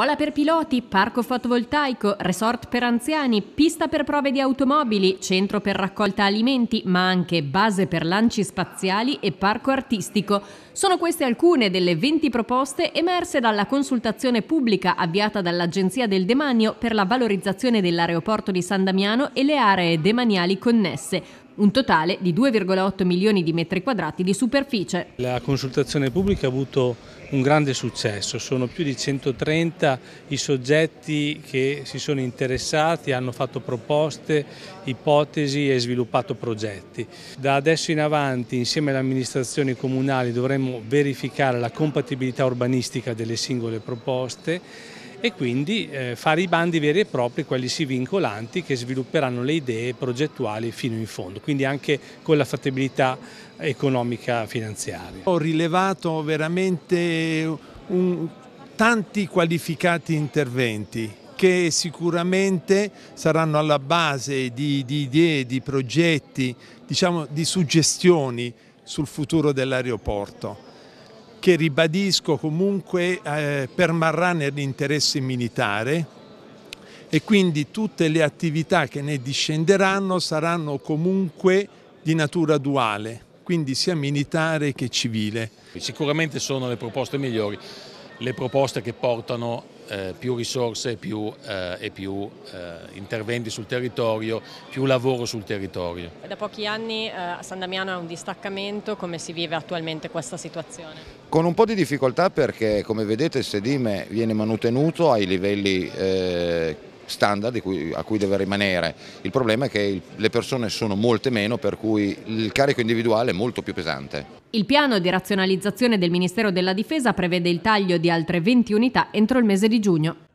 Scuola per piloti, parco fotovoltaico, resort per anziani, pista per prove di automobili, centro per raccolta alimenti, ma anche base per lanci spaziali e parco artistico. Sono queste alcune delle 20 proposte emerse dalla consultazione pubblica avviata dall'Agenzia del Demanio per la valorizzazione dell'aeroporto di San Damiano e le aree demaniali connesse, un totale di 2,8 milioni di metri quadrati di superficie. La consultazione pubblica ha avuto un grande successo, sono più di 130 i soggetti che si sono interessati, hanno fatto proposte, ipotesi e sviluppato progetti. Da adesso in avanti insieme alle amministrazioni comunali dovremo verificare la compatibilità urbanistica delle singole proposte e quindi eh, fare i bandi veri e propri, quelli sì vincolanti, che svilupperanno le idee progettuali fino in fondo, quindi anche con la fattibilità economica finanziaria. Ho rilevato veramente un, tanti qualificati interventi che sicuramente saranno alla base di, di idee, di progetti, diciamo, di suggestioni sul futuro dell'aeroporto che ribadisco comunque eh, permarrà nell'interesse militare e quindi tutte le attività che ne discenderanno saranno comunque di natura duale, quindi sia militare che civile. Sicuramente sono le proposte migliori le proposte che portano eh, più risorse più, eh, e più eh, interventi sul territorio, più lavoro sul territorio. Da pochi anni eh, a San Damiano è un distaccamento, come si vive attualmente questa situazione? Con un po' di difficoltà perché come vedete il sedime viene manutenuto ai livelli eh, standard a cui deve rimanere. Il problema è che le persone sono molte meno, per cui il carico individuale è molto più pesante. Il piano di razionalizzazione del Ministero della Difesa prevede il taglio di altre 20 unità entro il mese di giugno.